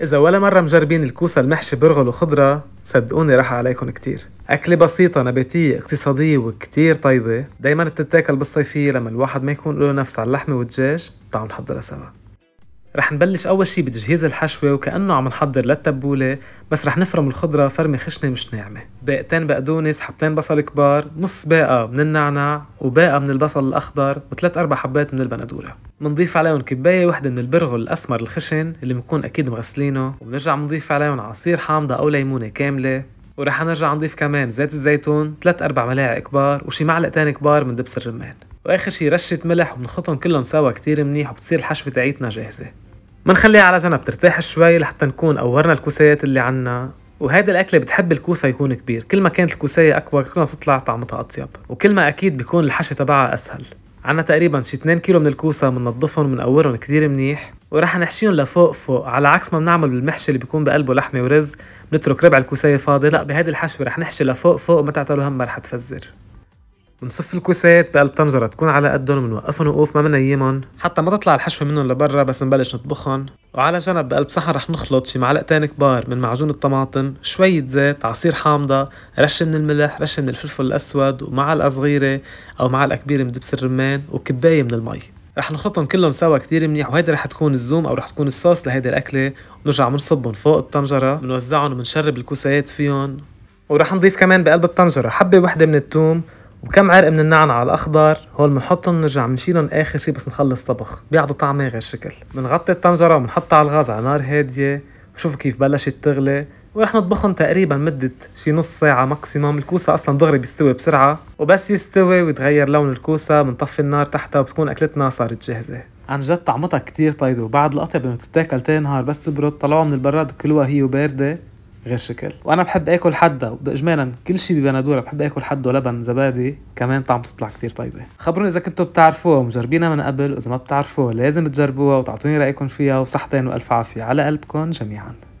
إذا ولا مرة مجربين الكوسة المحشي برغل وخضرة صدقوني راح عليكم كتير أكلة بسيطة نباتية اقتصادية وكتير طيبة دايما بتتاكل بالصيفية لما الواحد ما يكون له نفس على اللحمة والدجاج تعالوا نحضرها سوا رح نبلش أول شي بتجهيز الحشوة وكأنه عم نحضر للتبولة بس رح نفرم الخضرة فرمة خشنة مش ناعمة باقتين بقدونس حبتين بصل كبار نص باقة من النعناع وباقة من البصل الأخضر وثلاث أربع حبات من البندورة منضيف عليهم كباية وحدة من البرغل الأسمر الخشن اللي بنكون أكيد مغسلينه وبنرجع منضيف عليهم عصير حامضة أو ليمونة كاملة ورح نرجع نضيف كمان زيت الزيتون ثلاث أربع ملاعق كبار وشي معلقتين كبار من دبس الرمان واخر شي رشه ملح وبنخطهم كلهم سوا كتير منيح وبتصير الحشوه تاعيتنا جاهزه منخليها على جنب ترتاح شوي لحتى نكون قورنا الكوسات اللي عنا وهيدا الأكلة بتحب الكوسة يكون كبير كل ما كانت الكوساية أكبر كل ما بتطلع طعمتها أطيب وكل ما أكيد بيكون الحشي تبعها أسهل عنا تقريبا شي 2 كيلو من الكوسة مننظفهم ومنقورهم كتير منيح ورح نحشيهم لفوق فوق على عكس ما بنعمل بالمحشي اللي بيكون بقلبه لحمة ورز بنترك ربع الكوسية فاضي لا بهيدي الحشوة رح نحشي لفوق فوق ما تعتلوا هم رح تفزر بنصف الكوسات بقلب تكون على قدهم بنوقفهم وقوف ما بنيمهم حتى ما تطلع الحشوه منهم لبرا بس نبلش نطبخهم وعلى جنب بقلب صحن رح نخلط شي معلقتين كبار من معجون الطماطم شوية زيت عصير حامضة رشة من الملح رشة من الفلفل الأسود ومعلقة صغيرة أو معلقة كبيرة من دبس الرمان وكباية من المي رح نخلطهم كلهم سوا كتير منيح وهيدي رح تكون الزوم او رح تكون الصوص لهيدي الاكله بنرجع بنصبهم فوق الطنجره بنوزعهم وبنشرب الكوسات فيهم ورح نضيف كمان بقلب الطنجره حبه وحده من الثوم وكم عرق من النعنع الاخضر هول بنحطهم بنرجع بنشيلهم اخر شي بس نخلص طبخ بيعطوا طعمه غير شكل بنغطي الطنجره وبنحطها على الغاز على نار هاديه وشوفوا كيف بلشت تغلي ورح نطبخهم تقريبا مدة شي نص ساعة ماكسيموم الكوسة أصلا دغري بيستوي بسرعة وبس يستوي ويتغير لون الكوسة بنطفي النار تحتها وبتكون أكلتنا صارت جاهزة عن جد طعمتها كتير طيبة وبعد القطع بدنا تتاكل تاني نهار بس تبرد طلعوها من البراد وكلوها هي وباردة غير شكل وانا بحب اكل حدا اجمالا كل شيء ببندوره بحب اكل حدا ولبن زبادي كمان طعم تطلع كتير طيبه خبروني اذا كنتوا بتعرفوها ومجربينها من قبل واذا ما بتعرفوها لازم تجربوها وتعطوني رايكم فيها وصحتين والف عافيه على قلبكم جميعا